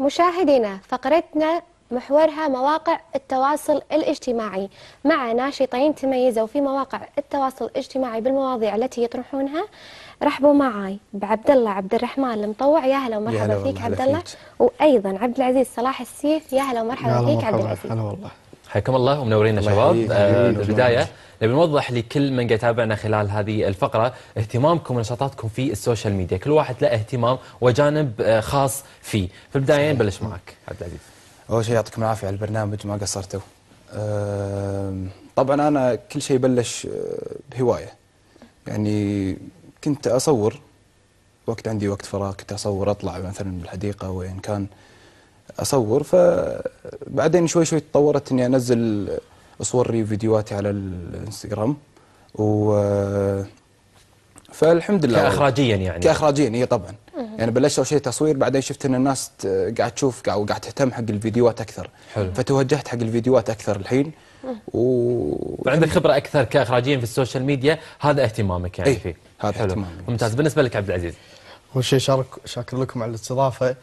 مشاهدينا فقرتنا محورها مواقع التواصل الاجتماعي مع ناشطين تميزوا في مواقع التواصل الاجتماعي بالمواضيع التي يطرحونها رحبوا معي بعبد الله عبد الرحمن المطوع يا هلا ومرحبا فيك عبد الله وايضا عبد العزيز صلاح السيف يا هلا ومرحبا فيك عبد العزيز هلا والله حياكم الله ومنورين شباب آه، البداية نبي نوضح لكل من يتابعنا خلال هذه الفقرة اهتمامكم ونشاطاتكم في السوشيال ميديا كل واحد له اهتمام وجانب آه، خاص فيه في البداية نبلش معك عبد العزيز أول شيء يعطيكم العافية على البرنامج ما قصرتوا طبعا أنا كل شيء بلش بهواية آه، يعني كنت أصور وقت عندي وقت فراغ كنت أصور أطلع مثلا بالحديقة وين كان اصور فبعدين شوي شوي تطورت اني انزل صوري وفيديوهاتي على الانستغرام و فالحمد لله كاخراجيا يعني كاخراجيا اي طبعا يعني بلشت اول شيء تصوير بعدين شفت ان الناس قاعد تشوف قاعد تهتم حق الفيديوهات اكثر حلو. فتوجهت حق الفيديوهات اكثر الحين و... فعندك خبره اكثر كاخراجيا في السوشيال ميديا هذا اهتمامك يعني ايه فيه هذا اهتمامي ممتاز بالنسبه لك عبد العزيز اول شيء شاكر لكم على الاستضافه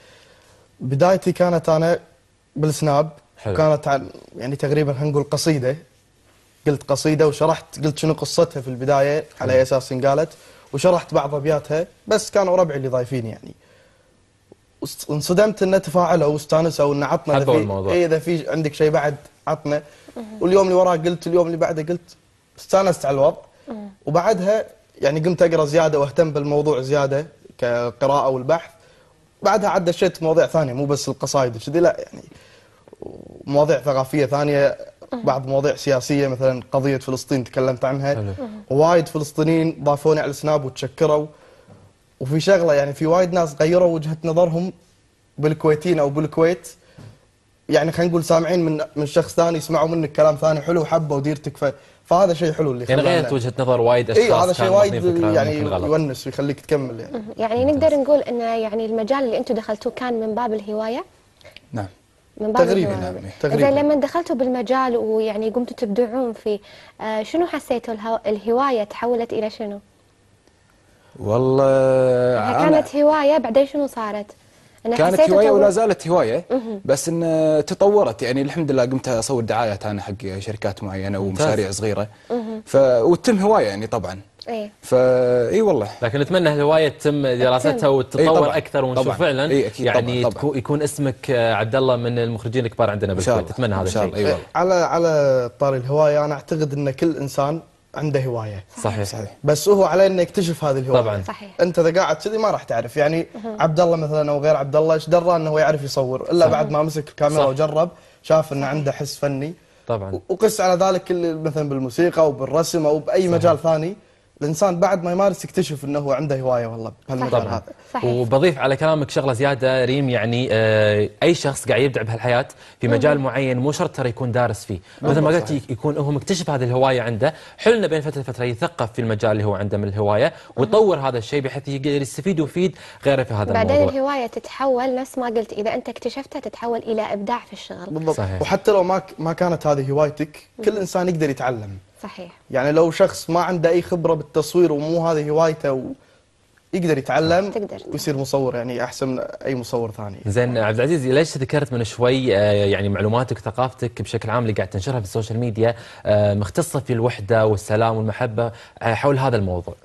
بدايتي كانت انا بالسناب حلو. كانت يعني تقريبا هنقول قصيده قلت قصيده وشرحت قلت شنو قصتها في البدايه حلو. على اساس انقالت وشرحت بعض ابياتها بس كانوا ربعي اللي ضايفين يعني انصدمت انه تفاعلوا واستانسوا انه عطنا اي اذا في عندك شيء بعد عطنا واليوم اللي وراه قلت اليوم اللي بعده قلت استانست على الوضع وبعدها يعني قمت اقرا زياده واهتم بالموضوع زياده كقراءه والبحث بعدها عاد دشيت مواضيع ثانيه مو بس القصائد وكذي لا يعني مواضيع ثقافيه ثانيه بعض مواضيع سياسيه مثلا قضيه فلسطين تكلمت عنها وايد فلسطينيين ضافوني على السناب وتشكروا وفي شغله يعني في وايد ناس غيروا وجهه نظرهم بالكويتيين او بالكويت يعني خلينا نقول سامعين من من شخص ثاني يسمعوا منك كلام ثاني حلو وحبه وديرتك فهذا شيء حلو اللي يعني غيرت وجهه نظر وايد اشخاص إيه هذا شيء وايد يعني يونس ويخليك تكمل يعني يعني نقدر نقول ان يعني المجال اللي انتم دخلتوه كان من باب الهوايه نعم من باب تقريبا نعم يعني. تقريبا زين لما دخلتوا بالمجال ويعني قمتوا تبدعون فيه آه شنو حسيتوا الهوايه تحولت الى شنو؟ والله يعني كانت هوايه بعدين شنو صارت؟ أنا كانت هوايه ولا زالت هوايه بس ان تطورت يعني الحمد لله قمت اصور دعايات انا حق شركات معينه ومشاريع صغيره ف وتم هوايه يعني طبعا ايه فا اي والله لكن نتمنى هالهوايه تتم دراستها وتتطور إيه اكثر ونشوف طبعًا. فعلا إيه يعني طبعًا. طبعًا. يكون اسمك آه، عبد الله من المخرجين الكبار عندنا بالكويت نتمنى هذا الشيء إيه على على طاري الهوايه انا اعتقد ان كل انسان عنده هوايه صحيح صحيح بس هو عليه انه يكتشف هذه الهوايه طبعا صحيح انت اذا قاعد كذي ما راح تعرف يعني عبد الله مثلا او غير عبد الله ايش درى انه هو يعرف يصور الا صحيح. بعد ما مسك الكاميرا صح. وجرب شاف انه عنده حس فني طبعا وقس على ذلك مثلا بالموسيقى او بالرسم او باي صحيح. مجال ثاني الانسان بعد ما يمارس يكتشف انه هو عنده هوايه والله بهالمجال هذا صحيح وبضيف على كلامك شغله زياده ريم يعني آه، اي شخص قاعد يبدع بهالحياه في مجال معين مو شرط ترى يكون دارس فيه مثل ما قلت يكون هو مكتشف هذه الهوايه عنده حلنا بين فتره فترة يثقف في المجال اللي هو عنده من الهوايه ويطور هذا الشيء بحيث يقدر يستفيد ويفيد غيره في هذا بعدين الموضوع بعدين الهوايه تتحول نفس ما قلت اذا انت اكتشفتها تتحول الى ابداع في الشغل بالضبط صحيح. وحتى لو ما ما كانت هذه هوايتك كل انسان يقدر يتعلم صحيح يعني لو شخص ما عنده أي خبرة بالتصوير ومو هذه هوايته يقدر يتعلم تقدر ويصير مصور يعني احسن من اي مصور ثاني زين عبد العزيز ليش ذكرت من شوي آه، يعني معلوماتك وثقافتك بشكل عام اللي قاعد تنشرها في السوشيال ميديا آه، مختصه في الوحده والسلام والمحبه آه، حول هذا الموضوع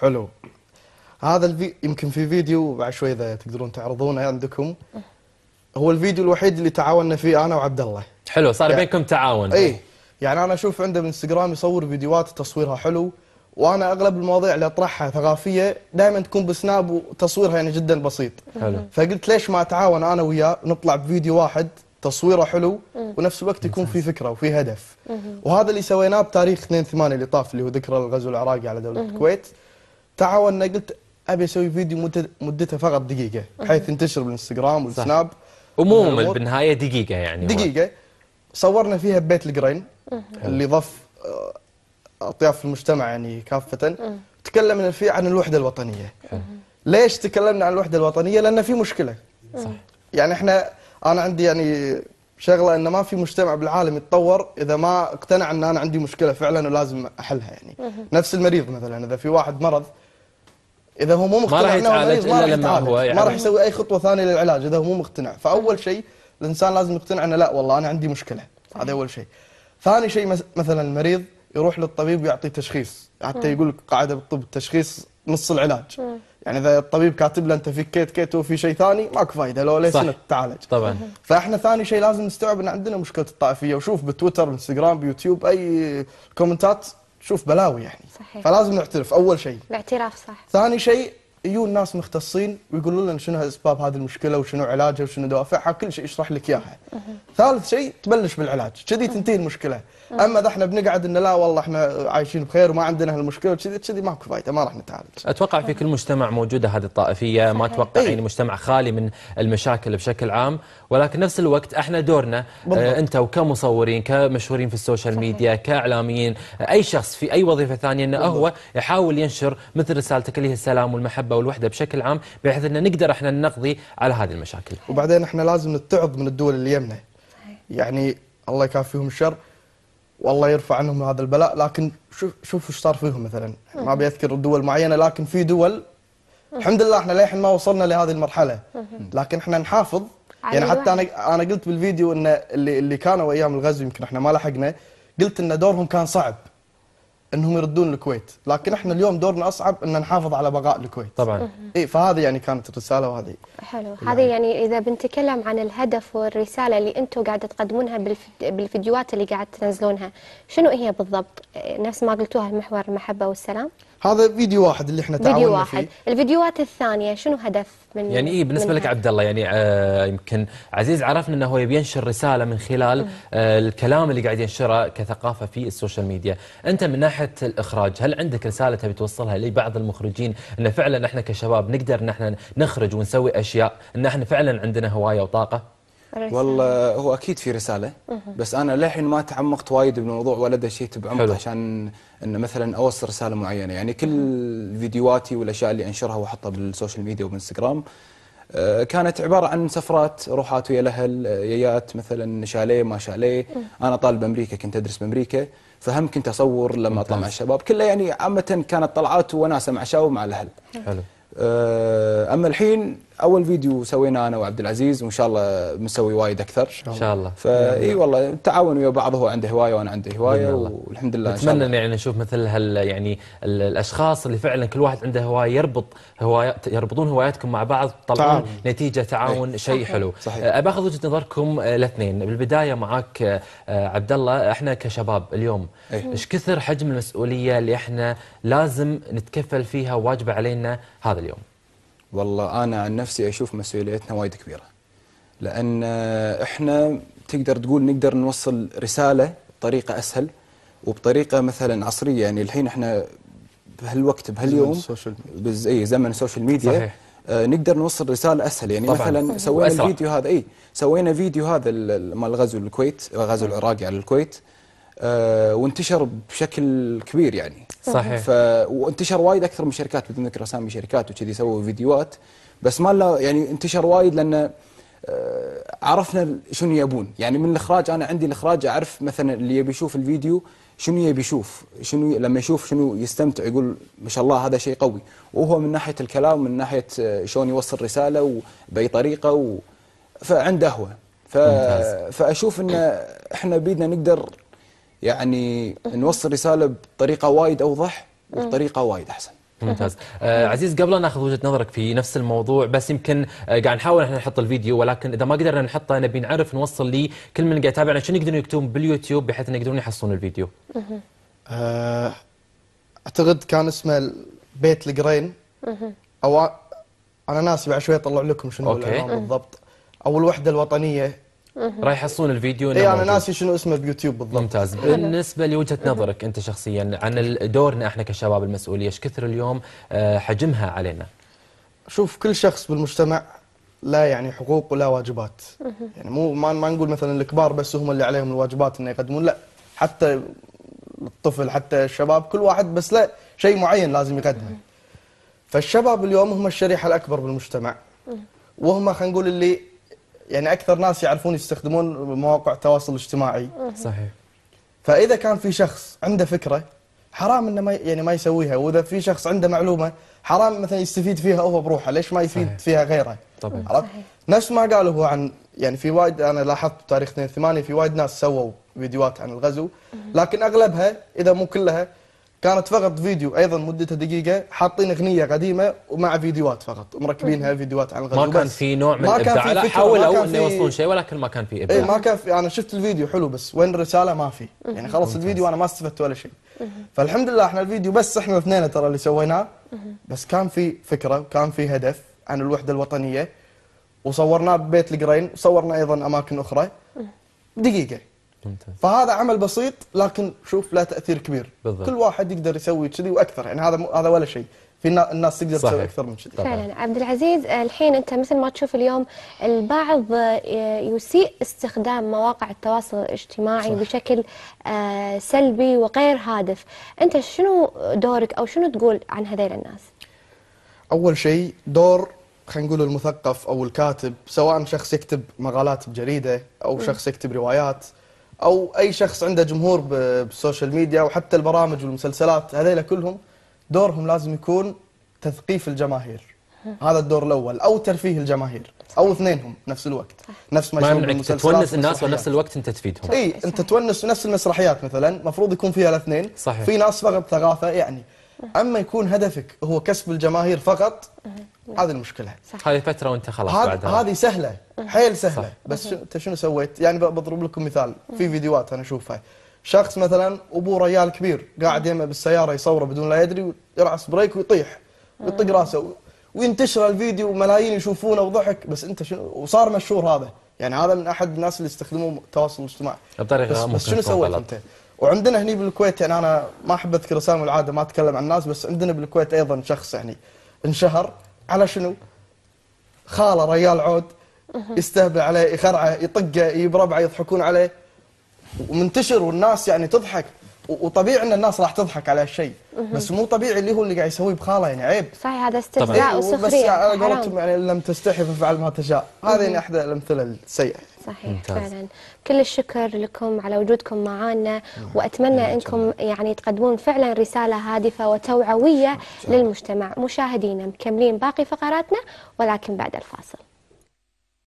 حلو هذا الفي... يمكن في فيديو بعد شوي اذا تقدرون تعرضونه عندكم هو الفيديو الوحيد اللي تعاوننا فيه انا وعبد الله حلو صار يعني... بينكم تعاون اي يعني أنا أشوف عنده بالانستغرام يصور فيديوهات تصويرها حلو وانا اغلب المواضيع اللي اطرحها ثقافيه دائما تكون بسناب وتصويرها يعني جدا بسيط حلو. فقلت ليش ما اتعاون انا وياه نطلع بفيديو واحد تصويره حلو ونفس الوقت يكون في فكره وفي هدف وهذا اللي سويناه بتاريخ 2 8 اللي طاف اللي هو ذكرى الغزو العراقي على دوله الكويت تعاوننا قلت ابي اسوي فيديو مدته فقط دقيقه بحيث ينتشر بالانستغرام والسناب ومو آه، بالنهايه دقيقه يعني دقيقه صورنا فيها بيت القرين اللي ضف آه، اطياف المجتمع يعني كافه تكلمنا فيه عن الوحده الوطنيه ليش تكلمنا عن الوحده الوطنيه لان في مشكله صح يعني احنا انا عندي يعني شغله ان ما في مجتمع بالعالم يتطور اذا ما اقتنع ان انا عندي مشكله فعلا ولازم احلها يعني نفس المريض مثلا اذا في واحد مرض اذا هو مو مقتنع ما راح يتعالج الا لما هو يعني ما راح يسوي اي خطوه ثانيه للعلاج اذا هو مو مقتنع فاول شيء الانسان لازم يقتنع انه لا والله انا عندي مشكله هذا اول شيء ثاني شيء مثلا المريض يروح للطبيب يعطي تشخيص حتى يقول لك قاعده بالطب التشخيص نص العلاج يعني اذا الطبيب كاتب له انت في كيت كيت وفي شيء ثاني ماكو فايده لو ليش تعالج طبعا فاحنا ثاني شيء لازم نستوعب ان عندنا مشكله الطائفيه وشوف بتويتر انستغرام بيوتيوب اي كومنتات شوف بلاوي يعني صحيح. فلازم نعترف اول شيء الاعتراف صح ثاني شيء يجون ناس مختصين ويقولون لنا شنو اسباب هذه المشكله وشنو علاجها وشنو دوافعها كل شيء يشرح لك اياها. ثالث شيء تبلش بالعلاج، كذي تنتهي المشكله. اما اذا احنا بنقعد انه لا والله احنا عايشين بخير وما عندنا هالمشكله وكذي كذي ماكو فايده ما راح نتعالج. اتوقع في كل مجتمع موجوده هذه الطائفيه، ما اتوقع يعني إيه. مجتمع خالي من المشاكل بشكل عام، ولكن نفس الوقت احنا دورنا آه، بالضبط. انت وكمصورين، كمشهورين في السوشيال ميديا، كاعلاميين، اي شخص في اي وظيفه ثانيه انه هو يحاول ينشر مثل رسالتك اللي هي السلام والمحبه المحبه والوحده بشكل عام بحيث ان نقدر احنا نقضي على هذه المشاكل. وبعدين احنا لازم نتعظ من الدول اللي يمنا. يعني الله يكافيهم الشر والله يرفع عنهم هذا البلاء لكن شوف شوف ايش صار فيهم مثلا ما بيذكر دول معينه لكن في دول الحمد لله احنا للحين ما وصلنا لهذه المرحله لكن احنا نحافظ يعني حتى انا انا قلت بالفيديو ان اللي اللي كانوا ايام الغزو يمكن احنا ما لحقنا قلت ان دورهم كان صعب انهم يردون الكويت لكن احنا اليوم دورنا اصعب ان نحافظ على بقاء الكويت طبعا اي فهذه يعني كانت الرساله وهذه حلو هذه يعني اذا بنتكلم عن الهدف والرساله اللي انتم قاعده تقدمونها بالفيديوهات اللي قاعد تنزلونها شنو هي بالضبط نفس ما قلتوها محور المحبه والسلام هذا فيديو واحد اللي احنا تعاوننا فيديو واحد فيه. الفيديوهات الثانيه شنو هدف من يعني ايه بالنسبه لك عبد الله يعني آه يمكن عزيز عرفنا انه هو يبي ينشر رساله من خلال آه الكلام اللي قاعد ينشره كثقافه في السوشيال ميديا انت من ناحيه نجحت الاخراج هل عندك رساله تبي توصلها لبعض المخرجين ان فعلا احنا كشباب نقدر ان احنا نخرج ونسوي اشياء ان احنا فعلا عندنا هوايه وطاقه والله هو اكيد في رساله بس انا للحين ما تعمقت وايد بالموضوع ولا دشيت بعمق عشان ان مثلا اوصل رساله معينه يعني كل فيديوهاتي والاشياء اللي انشرها واحطها بالسوشيال ميديا وبالانستغرام آه، كانت عبارة عن سفرات روحات ويا الأهل آه، ييات مثلا شاليه ما شاليه أنا طالب أمريكا كنت أدرس بأمريكا فهم كنت اصور لما اطلع مع الشباب كله يعني عامه كانت طلعات وناسه مع شباب ومع الاهل حلو أه، اما الحين اول فيديو سويناه انا وعبد العزيز وان شاء الله بنسوي وايد اكثر ان شاء الله فاي والله التعاون ويا بعض هو عنده هوايه وانا عندي هوايه والحمد لله اتمنى يعني نشوف مثل هال يعني الاشخاص اللي فعلا كل واحد عنده هوايه يربط هوايات يربطون هواياتكم مع بعض تطلعون نتيجه تعاون إيه. شيء حلو أه، باخذ وجهه نظركم أه، الاثنين بالبدايه معاك أه، عبد الله احنا كشباب اليوم إيه. ايش كثر حجم المسؤوليه اللي احنا لازم نتكفل فيها واجبه علينا هذا اليوم والله انا عن نفسي اشوف مسؤوليتنا وايد كبيره لان احنا تقدر تقول نقدر نوصل رساله بطريقه اسهل وبطريقه مثلا عصريه يعني الحين احنا بهالوقت بهاليوم السوشيال اي زمن السوشيال ميديا صحيح. آه نقدر نوصل رساله اسهل يعني طبعًا. مثلا سوينا الفيديو هذا اي سوينا فيديو هذا مال غزو الكويت غزو العراقي على الكويت آه، وانتشر بشكل كبير يعني صحيح ف... وانتشر وايد اكثر من شركات بدون ذكر اسامي شركات وكذي سووا فيديوهات بس ما لا يعني انتشر وايد لان آه، عرفنا شنو يبون يعني من الاخراج انا عندي الاخراج اعرف مثلا اللي يبي يشوف الفيديو شنو يبي يشوف شنو لما يشوف شنو يستمتع يقول ما شاء الله هذا شيء قوي وهو من ناحيه الكلام من ناحيه آه، شلون يوصل رساله وباي طريقه و... فعنده هو ف... فاشوف ان احنا بيدنا نقدر يعني نوصل رساله بطريقه وايد اوضح وبطريقه وايد احسن ممتاز آه عزيز قبل أن ناخذ وجهه نظرك في نفس الموضوع بس يمكن آه قاعد نحاول احنا نحط الفيديو ولكن اذا ما قدرنا نحطه نبي نعرف نوصل لي كل من قاعد يتابعنا شنو يقدرون يكتبون باليوتيوب بحيث انه يقدرون يحصلون الفيديو. آه اعتقد كان اسمه بيت القرين او انا ناسي بعد شوي اطلع لكم شنو العنوان بالضبط او الوحده الوطنيه راح يحصلون الفيديو اي انا ناسي شنو اسمه بيوتيوب بالضبط ممتاز بالنسبه لوجهه نظرك انت شخصيا عن دورنا احنا كشباب المسؤوليه ايش كثر اليوم آه، حجمها علينا شوف كل شخص بالمجتمع لا يعني حقوق ولا واجبات يعني مو ما, ما نقول مثلا الكبار بس هم اللي عليهم الواجبات انه يقدمون لا حتى الطفل حتى الشباب كل واحد بس لا شيء معين لازم يقدمه فالشباب اليوم هم الشريحه الاكبر بالمجتمع وهم خلينا نقول اللي يعني اكثر ناس يعرفون يستخدمون مواقع التواصل الاجتماعي صحيح فاذا كان في شخص عنده فكره حرام انه ما يعني ما يسويها واذا في شخص عنده معلومه حرام مثلا يستفيد فيها هو بروحه ليش ما يفيد صحيح. فيها غيره طبعا عرفت نفس ما قال هو عن يعني في وايد انا لاحظت بتاريخ 2 8 في وايد ناس سووا فيديوهات عن الغزو لكن اغلبها اذا مو كلها كانت فقط فيديو ايضا مدته دقيقه حاطين اغنيه قديمه ومع فيديوهات فقط ومركبينها فيديوهات عن الغزو ما كان في نوع من الابداع لا حاولوا انه يوصلون شيء ولكن ما كان في ابداع اي ما كان في انا شفت الفيديو حلو بس وين الرساله ما في يعني خلص الفيديو انا ما استفدت ولا شيء فالحمد لله احنا الفيديو بس احنا الاثنين ترى اللي سويناه بس كان في فكره وكان في هدف عن الوحده الوطنيه وصورناه ببيت القرين وصورنا ايضا اماكن اخرى دقيقه ممتاز. فهذا عمل بسيط لكن شوف له تاثير كبير بالضبط. كل واحد يقدر يسوي كذي واكثر يعني هذا هذا ولا شيء في الناس تقدر تسوي اكثر من كذي فعلا عبد العزيز الحين انت مثل ما تشوف اليوم البعض يسيء استخدام مواقع التواصل الاجتماعي صح. بشكل آه، سلبي وغير هادف انت شنو دورك او شنو تقول عن هذيل الناس اول شيء دور خلينا نقول المثقف او الكاتب سواء شخص يكتب مقالات بجريده او شخص يكتب روايات او اي شخص عنده جمهور بالسوشيال ميديا وحتى البرامج والمسلسلات هذيلا كلهم دورهم لازم يكون تثقيف الجماهير هذا الدور الاول او ترفيه الجماهير او اثنينهم نفس الوقت نفس ما, ما المسلسلات تونس الناس ونفس الوقت انت تفيدهم اي انت تونس نفس المسرحيات مثلا المفروض يكون فيها الاثنين صحيح في ناس فقط ثقافه يعني اما يكون هدفك هو كسب الجماهير فقط هذه المشكله هذه فتره وانت خلاص بعدها هذه سهله حيل سهله صح. بس انت شنو سويت يعني بضرب لكم مثال في فيديوهات انا اشوفها شخص مثلا ابوه ريال كبير قاعد يمه بالسياره يصوره بدون لا يدري ويرعس بريك ويطيح ويطق راسه وينتشر الفيديو وملايين يشوفونه وضحك بس انت شنو وصار مشهور هذا يعني هذا من احد الناس اللي يستخدموا التواصل الاجتماعي بطريقه بس, بس شنو سويت انت؟ وعندنا هني بالكويت يعني انا ما احب اذكر اسامي العاده ما اتكلم عن الناس بس عندنا بالكويت ايضا شخص يعني انشهر على شنو؟ خاله ريال عود يستهبل عليه يخرعه يطقه يجيب ربعه يضحكون عليه ومنتشر والناس يعني تضحك وطبيعي ان الناس راح تضحك على هالشيء بس مو طبيعي اللي هو اللي قاعد يسويه بخاله يعني عيب صحيح هذا استهزاء وسخريه بس يعني على قولتهم يعني لم تستحي فافعل ما تشاء هذه احدى الامثله السيئه صحيح ممتاز. فعلا كل الشكر لكم على وجودكم معنا واتمنى انكم يعني تقدمون فعلا رساله هادفه وتوعويه ممتاز. للمجتمع مشاهدينا مكملين باقي فقراتنا ولكن بعد الفاصل